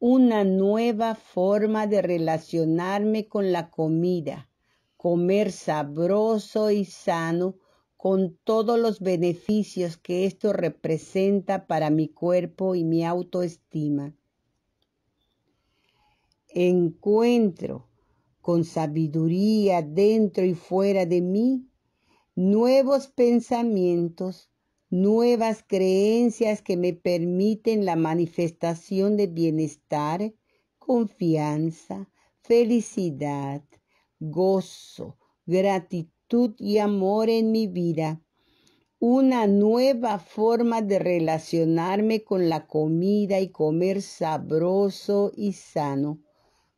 una nueva forma de relacionarme con la comida, comer sabroso y sano con todos los beneficios que esto representa para mi cuerpo y mi autoestima. Encuentro con sabiduría dentro y fuera de mí nuevos pensamientos nuevas creencias que me permiten la manifestación de bienestar, confianza, felicidad, gozo, gratitud y amor en mi vida. Una nueva forma de relacionarme con la comida y comer sabroso y sano,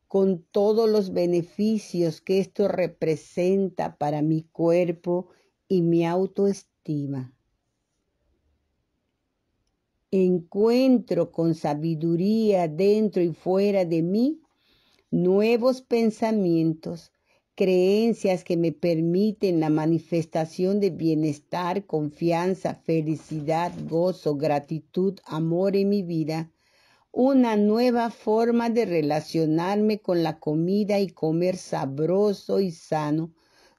con todos los beneficios que esto representa para mi cuerpo y mi autoestima encuentro con sabiduría dentro y fuera de mí nuevos pensamientos, creencias que me permiten la manifestación de bienestar, confianza, felicidad, gozo, gratitud, amor en mi vida, una nueva forma de relacionarme con la comida y comer sabroso y sano,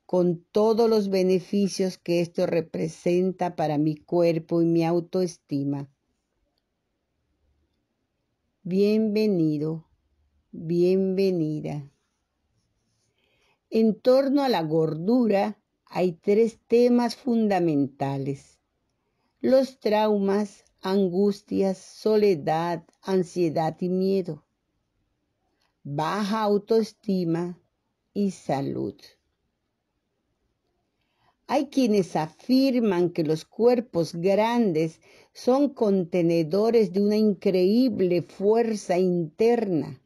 con todos los beneficios que esto representa para mi cuerpo y mi autoestima Bienvenido, bienvenida. En torno a la gordura hay tres temas fundamentales. Los traumas, angustias, soledad, ansiedad y miedo. Baja autoestima y salud. Hay quienes afirman que los cuerpos grandes son contenedores de una increíble fuerza interna.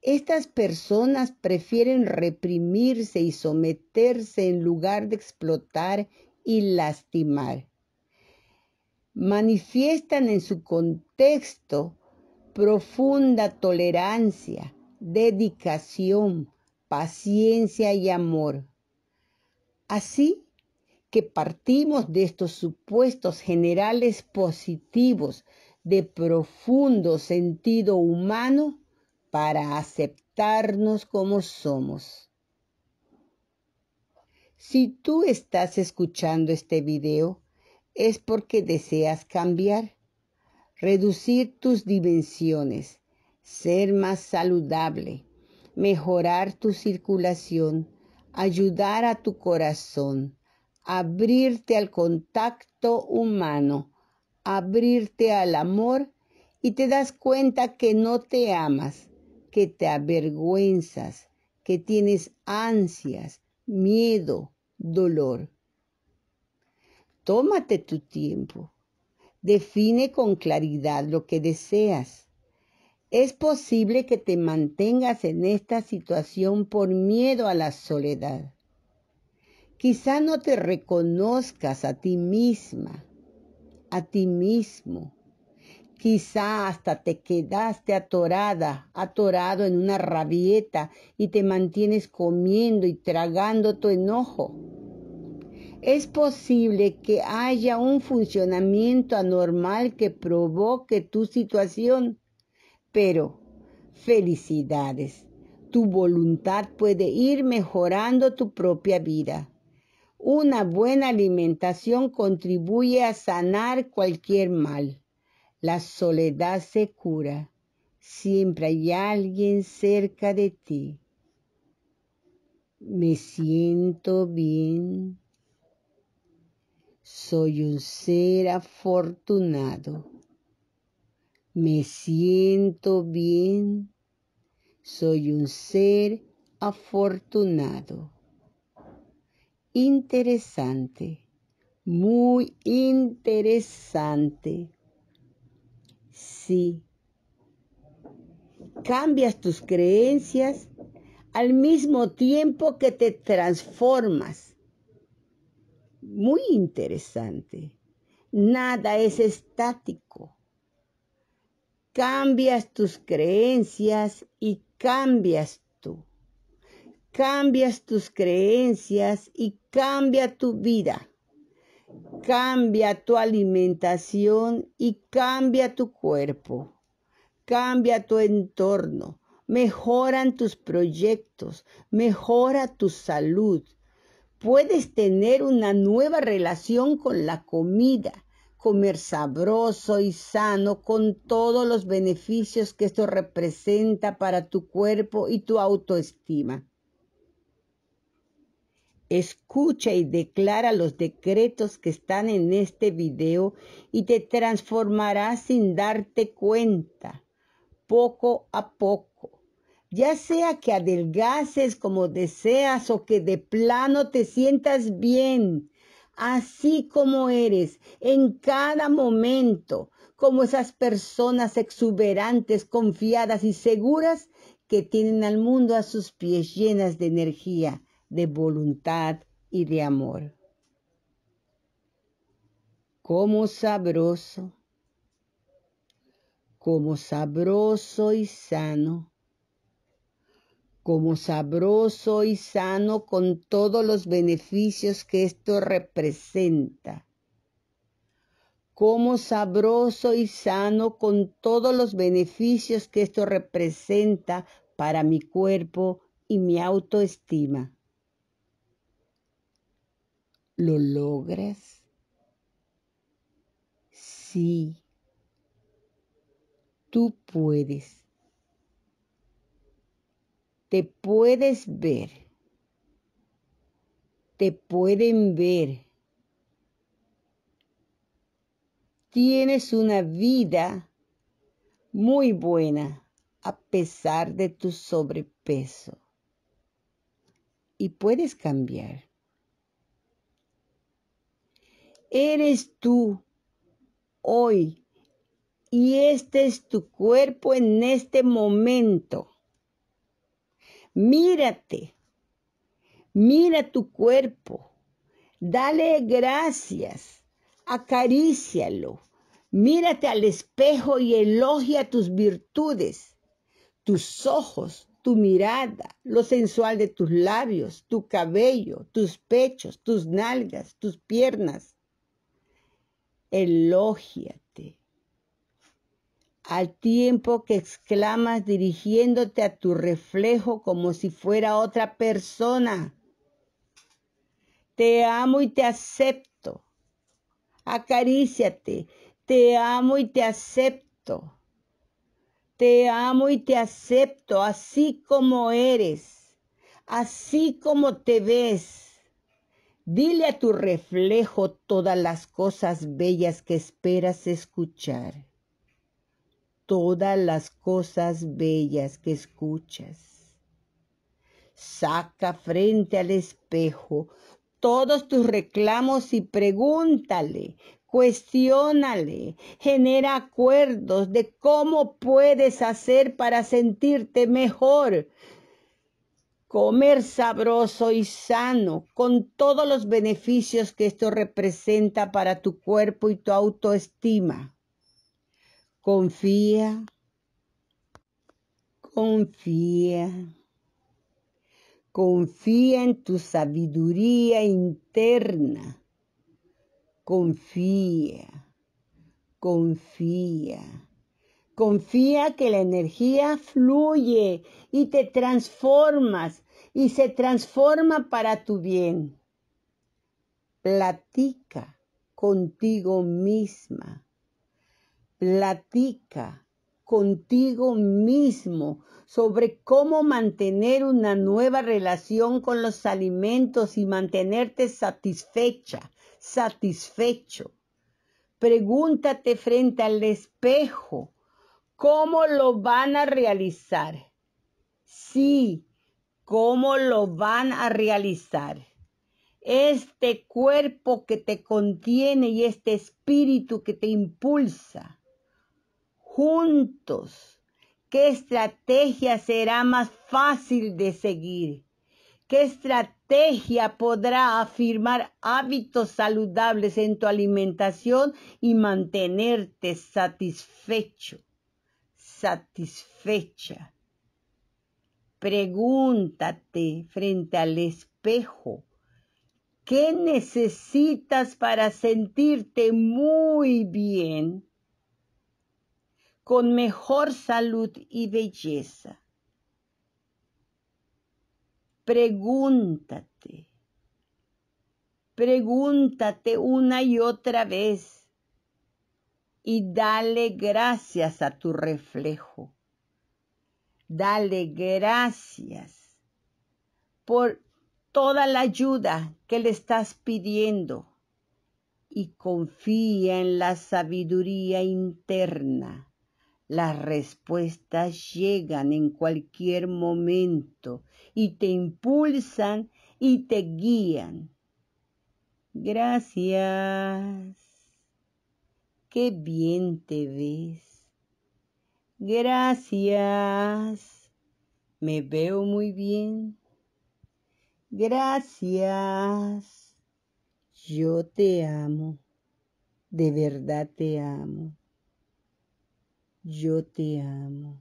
Estas personas prefieren reprimirse y someterse en lugar de explotar y lastimar. Manifiestan en su contexto profunda tolerancia, dedicación, paciencia y amor. Así que partimos de estos supuestos generales positivos de profundo sentido humano para aceptarnos como somos. Si tú estás escuchando este video, es porque deseas cambiar, reducir tus dimensiones, ser más saludable, mejorar tu circulación, ayudar a tu corazón, abrirte al contacto humano, abrirte al amor y te das cuenta que no te amas, que te avergüenzas, que tienes ansias, miedo, dolor. Tómate tu tiempo. Define con claridad lo que deseas. Es posible que te mantengas en esta situación por miedo a la soledad. Quizá no te reconozcas a ti misma, a ti mismo. Quizá hasta te quedaste atorada, atorado en una rabieta y te mantienes comiendo y tragando tu enojo. Es posible que haya un funcionamiento anormal que provoque tu situación pero, felicidades, tu voluntad puede ir mejorando tu propia vida. Una buena alimentación contribuye a sanar cualquier mal. La soledad se cura. Siempre hay alguien cerca de ti. Me siento bien. Soy un ser afortunado. Me siento bien. Soy un ser afortunado. Interesante. Muy interesante. Sí. Cambias tus creencias al mismo tiempo que te transformas. Muy interesante. Nada es estático cambias tus creencias y cambias tú. Cambias tus creencias y cambia tu vida. Cambia tu alimentación y cambia tu cuerpo. Cambia tu entorno. Mejoran tus proyectos. Mejora tu salud. Puedes tener una nueva relación con la comida comer sabroso y sano con todos los beneficios que esto representa para tu cuerpo y tu autoestima. Escucha y declara los decretos que están en este video y te transformarás sin darte cuenta, poco a poco. Ya sea que adelgaces como deseas o que de plano te sientas bien, así como eres en cada momento, como esas personas exuberantes, confiadas y seguras que tienen al mundo a sus pies llenas de energía, de voluntad y de amor. Como sabroso, como sabroso y sano como sabroso y sano con todos los beneficios que esto representa. Como sabroso y sano con todos los beneficios que esto representa para mi cuerpo y mi autoestima. ¿Lo logras? Sí. Tú puedes te puedes ver, te pueden ver. Tienes una vida muy buena a pesar de tu sobrepeso y puedes cambiar. Eres tú hoy y este es tu cuerpo en este momento. Mírate, mira tu cuerpo, dale gracias, acarícialo, mírate al espejo y elogia tus virtudes, tus ojos, tu mirada, lo sensual de tus labios, tu cabello, tus pechos, tus nalgas, tus piernas. Elógiate, al tiempo que exclamas dirigiéndote a tu reflejo como si fuera otra persona. Te amo y te acepto. Acaríciate. Te amo y te acepto. Te amo y te acepto así como eres, así como te ves. Dile a tu reflejo todas las cosas bellas que esperas escuchar todas las cosas bellas que escuchas. Saca frente al espejo todos tus reclamos y pregúntale, cuestiónale, genera acuerdos de cómo puedes hacer para sentirte mejor. Comer sabroso y sano, con todos los beneficios que esto representa para tu cuerpo y tu autoestima. Confía, confía, confía en tu sabiduría interna. Confía, confía, confía que la energía fluye y te transformas y se transforma para tu bien. Platica contigo misma Platica contigo mismo sobre cómo mantener una nueva relación con los alimentos y mantenerte satisfecha, satisfecho. Pregúntate frente al espejo cómo lo van a realizar. Sí, cómo lo van a realizar. Este cuerpo que te contiene y este espíritu que te impulsa juntos qué estrategia será más fácil de seguir, qué estrategia podrá afirmar hábitos saludables en tu alimentación y mantenerte satisfecho, satisfecha. Pregúntate frente al espejo. ¿Qué necesitas para sentirte muy bien? con mejor salud y belleza. Pregúntate, pregúntate una y otra vez y dale gracias a tu reflejo. Dale gracias por toda la ayuda que le estás pidiendo y confía en la sabiduría interna las respuestas llegan en cualquier momento y te impulsan y te guían. Gracias. Qué bien te ves. Gracias. Me veo muy bien. Gracias. Yo te amo. De verdad te amo yo te amo.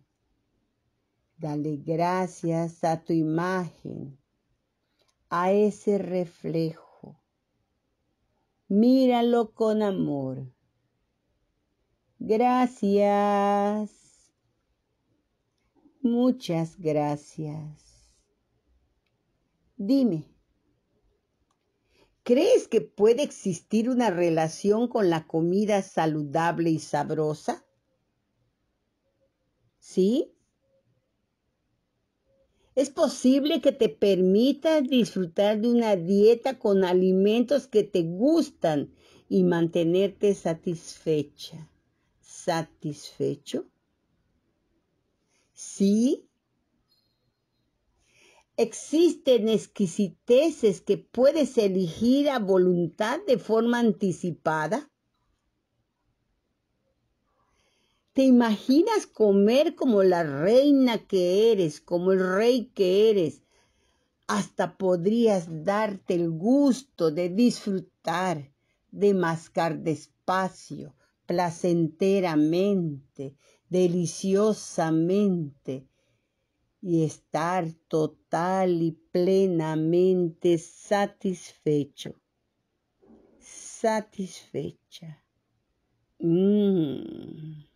Dale gracias a tu imagen, a ese reflejo. Míralo con amor. Gracias. Muchas gracias. Dime, ¿crees que puede existir una relación con la comida saludable y sabrosa? ¿Sí? Es posible que te permitas disfrutar de una dieta con alimentos que te gustan y mantenerte satisfecha. ¿Satisfecho? ¿Sí? Existen exquisiteces que puedes elegir a voluntad de forma anticipada. ¿Te imaginas comer como la reina que eres, como el rey que eres? Hasta podrías darte el gusto de disfrutar, de mascar despacio, placenteramente, deliciosamente y estar total y plenamente satisfecho, satisfecha. Mm.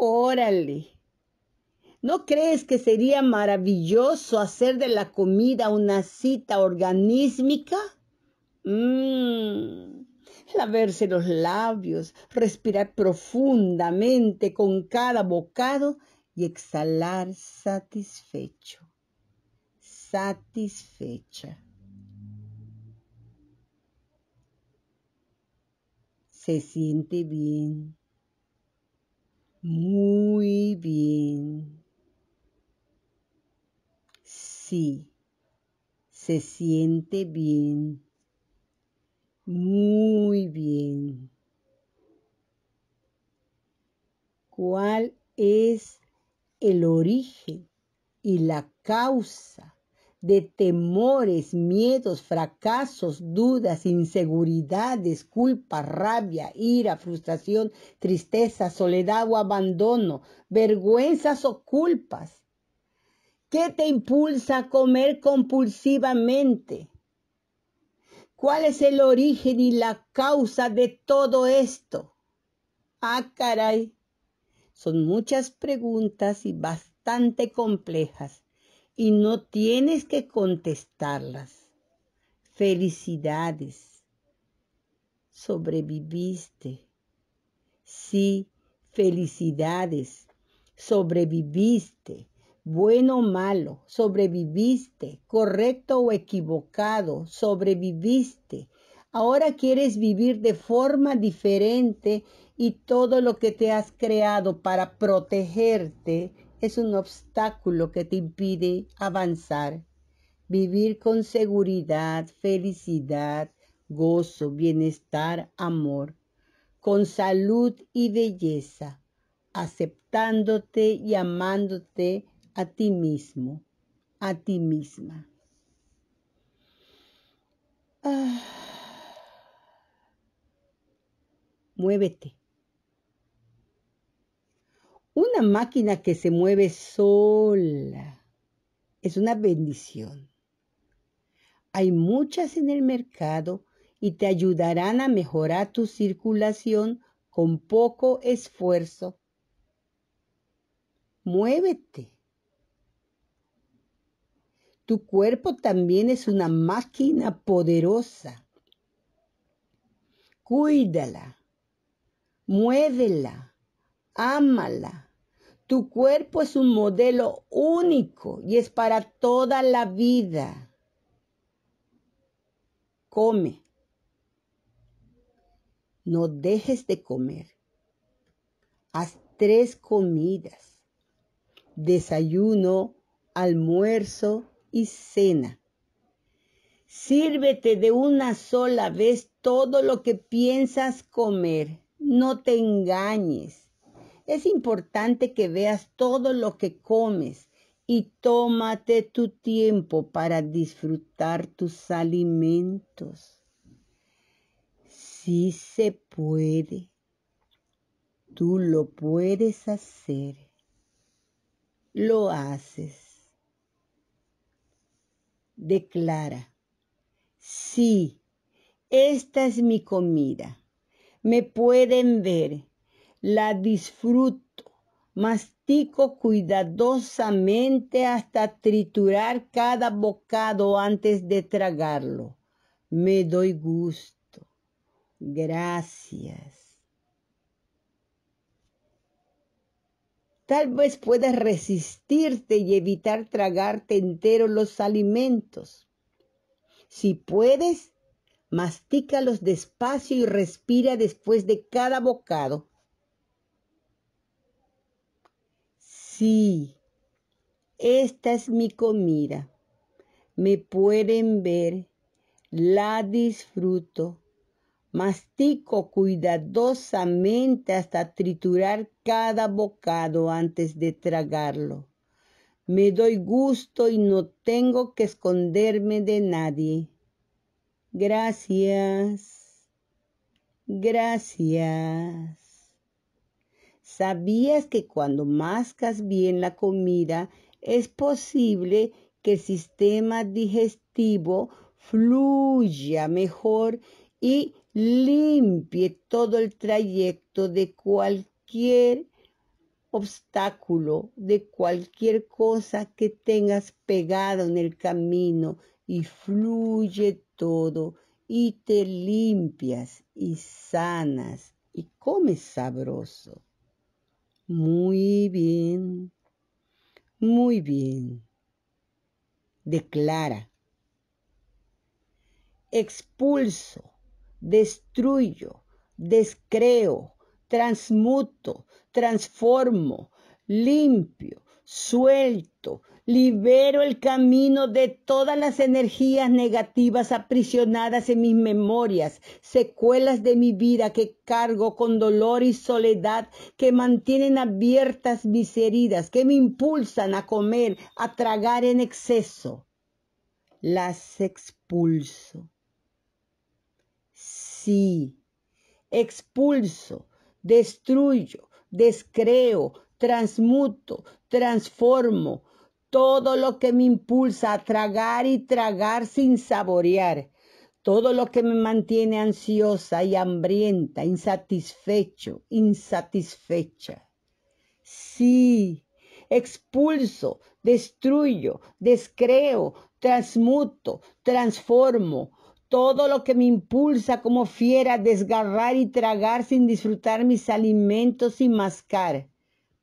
Órale. ¿No crees que sería maravilloso hacer de la comida una cita organísmica? Mmm. Lavarse los labios, respirar profundamente con cada bocado y exhalar satisfecho, satisfecha. Se siente bien. Muy bien. Sí. Se siente bien. Muy bien. ¿Cuál es el origen y la causa de temores, miedos, fracasos, dudas, inseguridades, culpa, rabia, ira, frustración, tristeza, soledad o abandono, vergüenzas o culpas. ¿Qué te impulsa a comer compulsivamente? ¿Cuál es el origen y la causa de todo esto? Ah, caray. Son muchas preguntas y bastante complejas y no tienes que contestarlas. Felicidades. Sobreviviste. Sí, felicidades. Sobreviviste. Bueno o malo, sobreviviste. Correcto o equivocado, sobreviviste. Ahora quieres vivir de forma diferente y todo lo que te has creado para protegerte es un obstáculo que te impide avanzar, vivir con seguridad, felicidad, gozo, bienestar, amor, con salud y belleza, aceptándote y amándote a ti mismo, a ti misma. Ah. Muévete una máquina que se mueve sola es una bendición. Hay muchas en el mercado y te ayudarán a mejorar tu circulación con poco esfuerzo. Muévete. Tu cuerpo también es una máquina poderosa. Cuídala, muévela, ámala tu cuerpo es un modelo único y es para toda la vida. Come. No dejes de comer. Haz tres comidas. Desayuno, almuerzo y cena. Sírvete de una sola vez todo lo que piensas comer. No te engañes es importante que veas todo lo que comes y tómate tu tiempo para disfrutar tus alimentos. Si se puede, tú lo puedes hacer. Lo haces. Declara, sí, esta es mi comida. Me pueden ver la disfruto, mastico cuidadosamente hasta triturar cada bocado antes de tragarlo. Me doy gusto. Gracias. Tal vez puedas resistirte y evitar tragarte entero los alimentos. Si puedes, mastícalos despacio y respira después de cada bocado. Sí, esta es mi comida. Me pueden ver, la disfruto, mastico cuidadosamente hasta triturar cada bocado antes de tragarlo. Me doy gusto y no tengo que esconderme de nadie. Gracias. Gracias. ¿Sabías que cuando mascas bien la comida es posible que el sistema digestivo fluya mejor y limpie todo el trayecto de cualquier obstáculo, de cualquier cosa que tengas pegado en el camino y fluye todo y te limpias y sanas y comes sabroso. Muy bien, muy bien. Declara. Expulso, destruyo, descreo, transmuto, transformo, limpio, suelto, Libero el camino de todas las energías negativas aprisionadas en mis memorias, secuelas de mi vida que cargo con dolor y soledad, que mantienen abiertas mis heridas, que me impulsan a comer, a tragar en exceso. Las expulso. Sí, expulso, destruyo, descreo, transmuto, transformo, todo lo que me impulsa a tragar y tragar sin saborear, todo lo que me mantiene ansiosa y hambrienta, insatisfecho, insatisfecha. Sí, expulso, destruyo, descreo, transmuto, transformo. Todo lo que me impulsa como fiera a desgarrar y tragar sin disfrutar mis alimentos y mascar,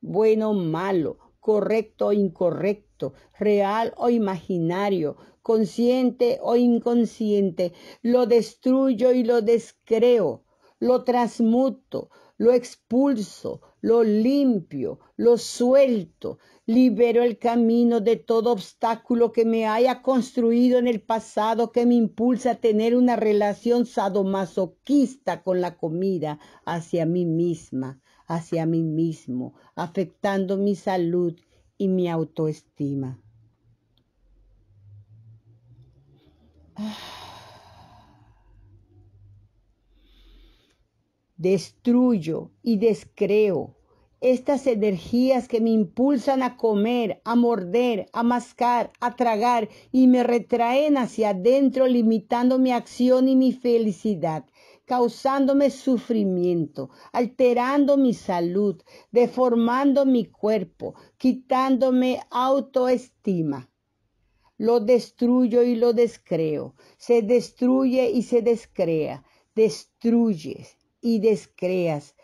bueno malo, correcto o incorrecto, real o imaginario, consciente o inconsciente, lo destruyo y lo descreo, lo transmuto, lo expulso, lo limpio, lo suelto, libero el camino de todo obstáculo que me haya construido en el pasado que me impulsa a tener una relación sadomasoquista con la comida hacia mí misma hacia mí mismo, afectando mi salud y mi autoestima. Destruyo y descreo estas energías que me impulsan a comer, a morder, a mascar, a tragar y me retraen hacia adentro limitando mi acción y mi felicidad causándome sufrimiento, alterando mi salud, deformando mi cuerpo, quitándome autoestima. Lo destruyo y lo descreo. Se destruye y se descrea. Destruyes y descreas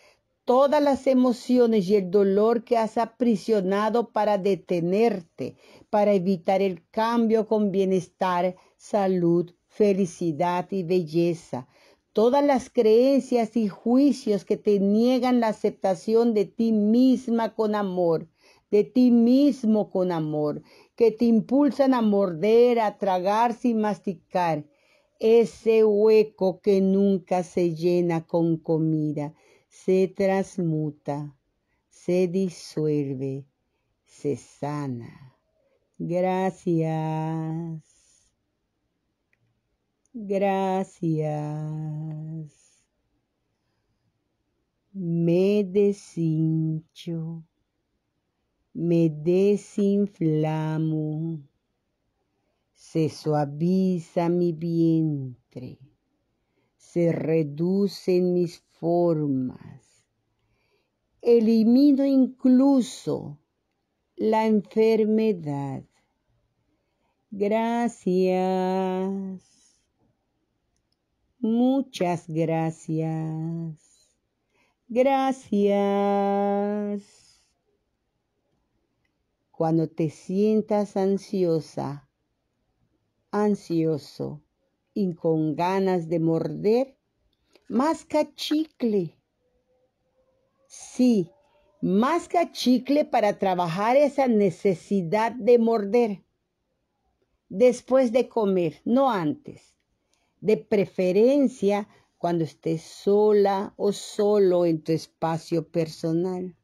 todas las emociones y el dolor que has aprisionado para detenerte, para evitar el cambio con bienestar, salud, felicidad y belleza, Todas las creencias y juicios que te niegan la aceptación de ti misma con amor, de ti mismo con amor, que te impulsan a morder, a tragar sin masticar, ese hueco que nunca se llena con comida, se transmuta, se disuelve, se sana. Gracias gracias. Me desincho, me desinflamo, se suaviza mi vientre, se reducen mis formas, elimino incluso la enfermedad. Gracias. Muchas gracias. Gracias. Cuando te sientas ansiosa, ansioso y con ganas de morder, masca chicle. Sí, masca chicle para trabajar esa necesidad de morder. Después de comer, no antes de preferencia cuando estés sola o solo en tu espacio personal.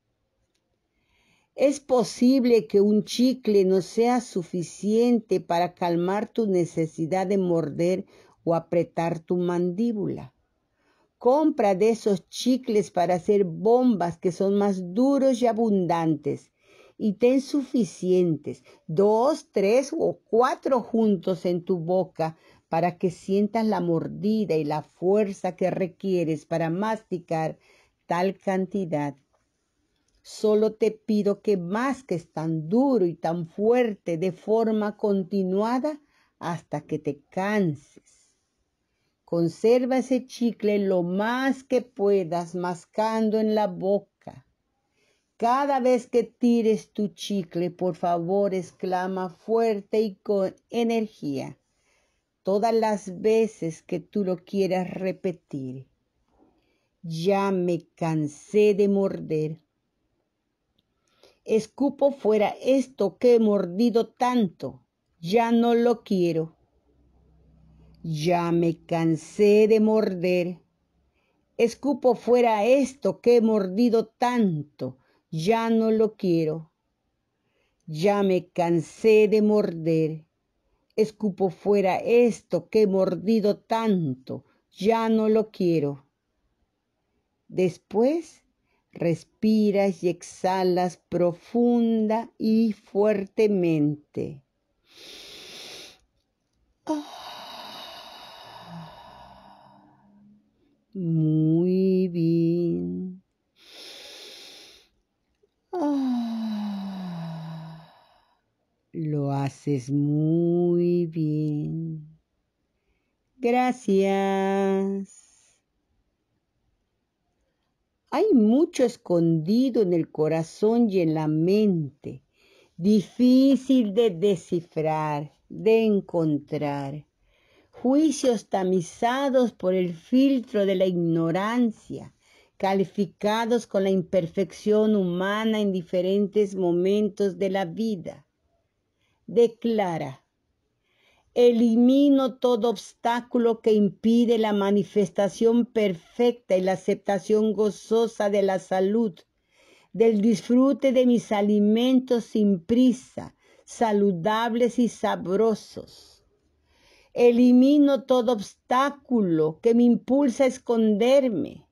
Es posible que un chicle no sea suficiente para calmar tu necesidad de morder o apretar tu mandíbula. Compra de esos chicles para hacer bombas que son más duros y abundantes y ten suficientes, dos, tres o cuatro juntos en tu boca para que sientas la mordida y la fuerza que requieres para masticar tal cantidad. Solo te pido que masques tan duro y tan fuerte de forma continuada hasta que te canses. Conserva ese chicle lo más que puedas mascando en la boca. Cada vez que tires tu chicle, por favor, exclama fuerte y con energía todas las veces que tú lo quieras repetir. Ya me cansé de morder. Escupo fuera esto que he mordido tanto. Ya no lo quiero. Ya me cansé de morder. Escupo fuera esto que he mordido tanto. Ya no lo quiero. Ya me cansé de morder Escupo fuera esto que he mordido tanto, ya no lo quiero. Después respiras y exhalas profunda y fuertemente. Ah. Muy bien. haces muy bien. Gracias. Hay mucho escondido en el corazón y en la mente, difícil de descifrar, de encontrar. Juicios tamizados por el filtro de la ignorancia, calificados con la imperfección humana en diferentes momentos de la vida declara, elimino todo obstáculo que impide la manifestación perfecta y la aceptación gozosa de la salud, del disfrute de mis alimentos sin prisa, saludables y sabrosos. Elimino todo obstáculo que me impulsa a esconderme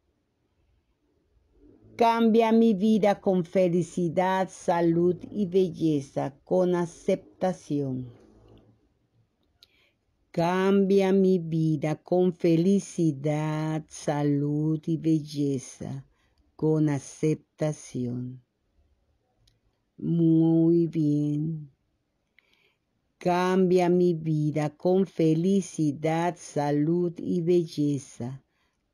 Cambia mi vida con felicidad, salud y belleza, con aceptación. Cambia mi vida con felicidad, salud y belleza, con aceptación. Muy bien. Cambia mi vida con felicidad, salud y belleza,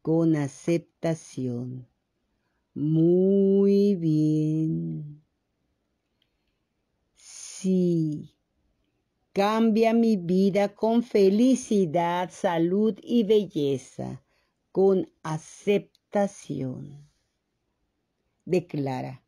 con aceptación. Muy bien. Sí. Cambia mi vida con felicidad, salud y belleza, con aceptación. Declara.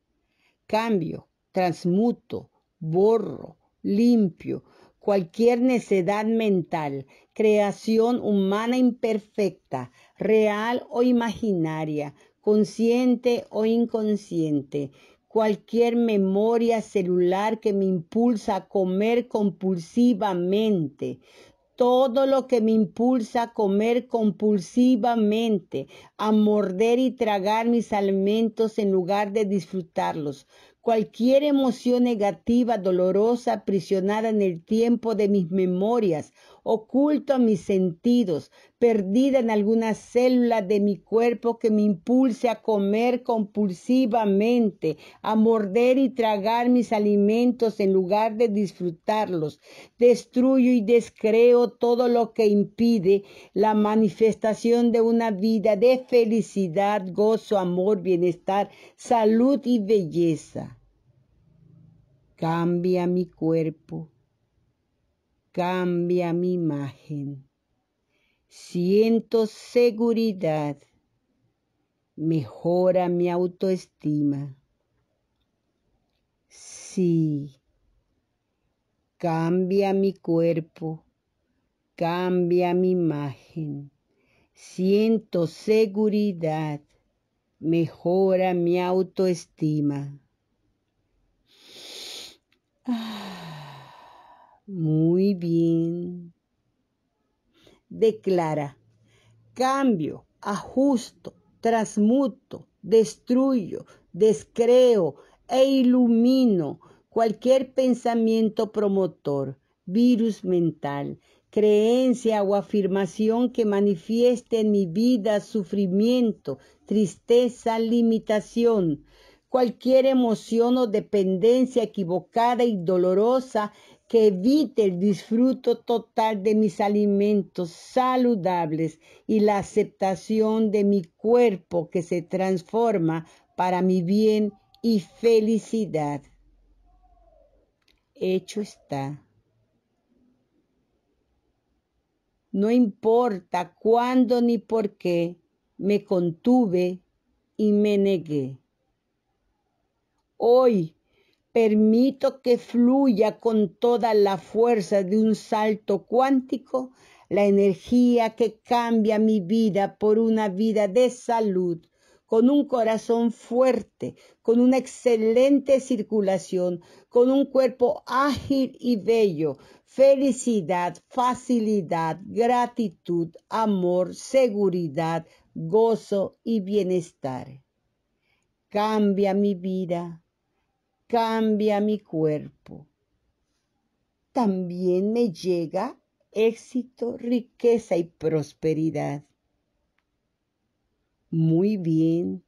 Cambio, transmuto, borro, limpio, cualquier necedad mental, creación humana imperfecta, real o imaginaria, consciente o inconsciente, cualquier memoria celular que me impulsa a comer compulsivamente, todo lo que me impulsa a comer compulsivamente, a morder y tragar mis alimentos en lugar de disfrutarlos. Cualquier emoción negativa, dolorosa, prisionada en el tiempo de mis memorias oculto a mis sentidos, perdida en alguna célula de mi cuerpo que me impulse a comer compulsivamente, a morder y tragar mis alimentos en lugar de disfrutarlos. Destruyo y descreo todo lo que impide la manifestación de una vida de felicidad, gozo, amor, bienestar, salud y belleza. Cambia mi cuerpo cambia mi imagen. Siento seguridad. Mejora mi autoestima. Sí. Cambia mi cuerpo. Cambia mi imagen. Siento seguridad. Mejora mi autoestima. Ah. Muy bien. Declara, cambio, ajusto, transmuto, destruyo, descreo e ilumino cualquier pensamiento promotor, virus mental, creencia o afirmación que manifieste en mi vida sufrimiento, tristeza, limitación, cualquier emoción o dependencia equivocada y dolorosa que evite el disfruto total de mis alimentos saludables y la aceptación de mi cuerpo que se transforma para mi bien y felicidad. Hecho está. No importa cuándo ni por qué me contuve y me negué. Hoy Permito que fluya con toda la fuerza de un salto cuántico la energía que cambia mi vida por una vida de salud, con un corazón fuerte, con una excelente circulación, con un cuerpo ágil y bello, felicidad, facilidad, gratitud, amor, seguridad, gozo y bienestar. Cambia mi vida cambia mi cuerpo. También me llega éxito, riqueza y prosperidad. Muy bien.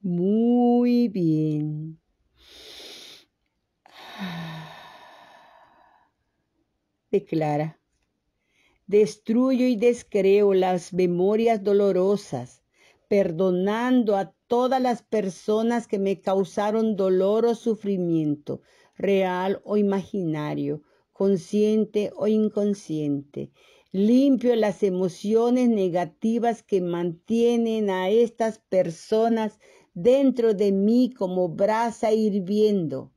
Muy bien. Declara. Destruyo y descreo las memorias dolorosas perdonando a todas las personas que me causaron dolor o sufrimiento, real o imaginario, consciente o inconsciente. Limpio las emociones negativas que mantienen a estas personas dentro de mí como brasa hirviendo,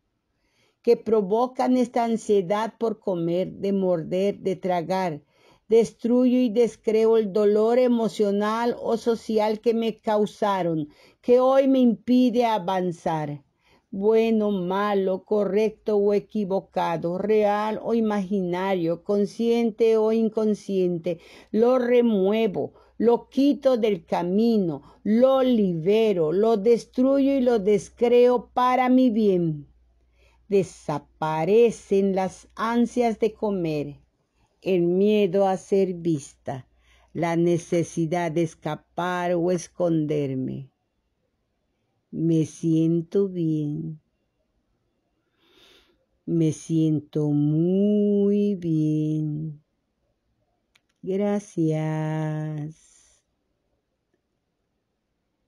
que provocan esta ansiedad por comer, de morder, de tragar, Destruyo y descreo el dolor emocional o social que me causaron, que hoy me impide avanzar. Bueno, malo, correcto o equivocado, real o imaginario, consciente o inconsciente, lo remuevo, lo quito del camino, lo libero, lo destruyo y lo descreo para mi bien. Desaparecen las ansias de comer, el miedo a ser vista, la necesidad de escapar o esconderme. Me siento bien. Me siento muy bien. Gracias.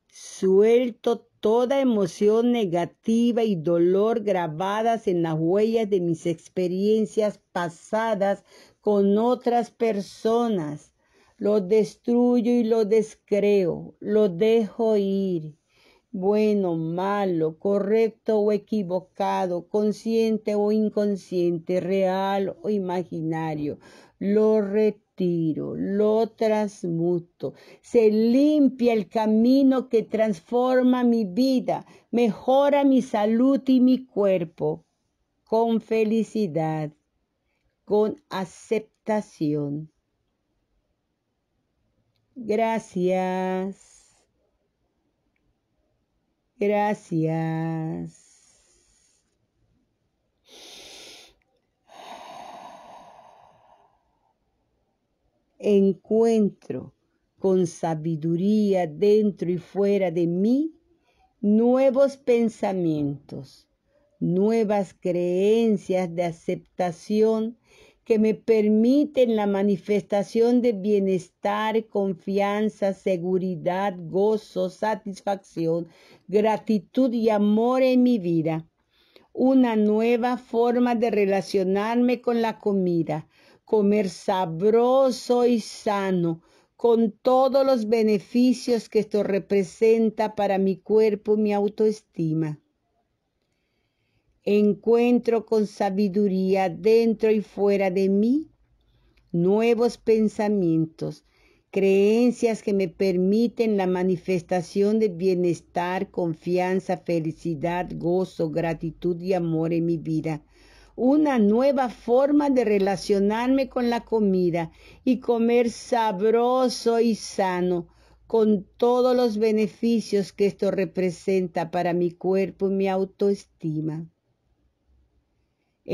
Suelto toda emoción negativa y dolor grabadas en las huellas de mis experiencias pasadas con otras personas. lo destruyo y lo descreo, lo dejo ir. Bueno, malo, correcto o equivocado, consciente o inconsciente, real o imaginario, lo retiro, lo transmuto. Se limpia el camino que transforma mi vida, mejora mi salud y mi cuerpo. Con felicidad con aceptación. Gracias. Gracias. Encuentro con sabiduría dentro y fuera de mí nuevos pensamientos, nuevas creencias de aceptación que me permiten la manifestación de bienestar, confianza, seguridad, gozo, satisfacción, gratitud y amor en mi vida. Una nueva forma de relacionarme con la comida, comer sabroso y sano, con todos los beneficios que esto representa para mi cuerpo y mi autoestima. Encuentro con sabiduría dentro y fuera de mí nuevos pensamientos, creencias que me permiten la manifestación de bienestar, confianza, felicidad, gozo, gratitud y amor en mi vida. Una nueva forma de relacionarme con la comida y comer sabroso y sano con todos los beneficios que esto representa para mi cuerpo y mi autoestima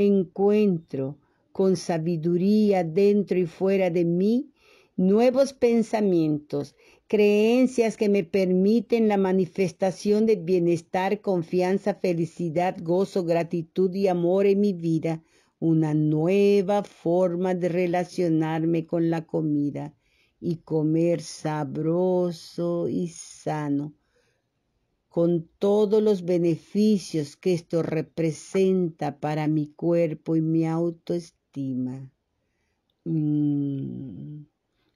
encuentro con sabiduría dentro y fuera de mí nuevos pensamientos, creencias que me permiten la manifestación de bienestar, confianza, felicidad, gozo, gratitud y amor en mi vida, una nueva forma de relacionarme con la comida y comer sabroso y sano con todos los beneficios que esto representa para mi cuerpo y mi autoestima. Mm,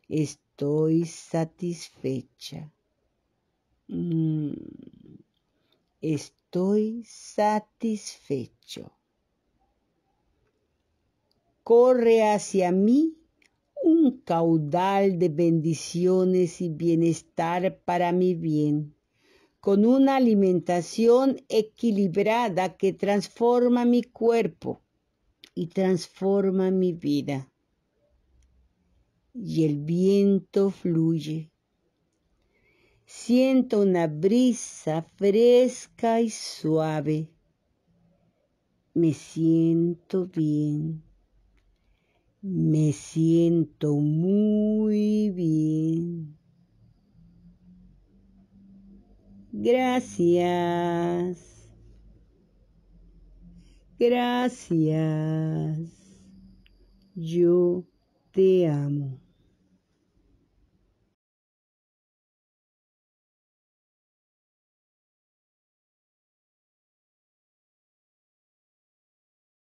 estoy satisfecha. Mm, estoy satisfecho. Corre hacia mí un caudal de bendiciones y bienestar para mi bien con una alimentación equilibrada que transforma mi cuerpo y transforma mi vida. Y el viento fluye. Siento una brisa fresca y suave. Me siento bien. Me siento muy bien. Gracias. Gracias. Yo te amo.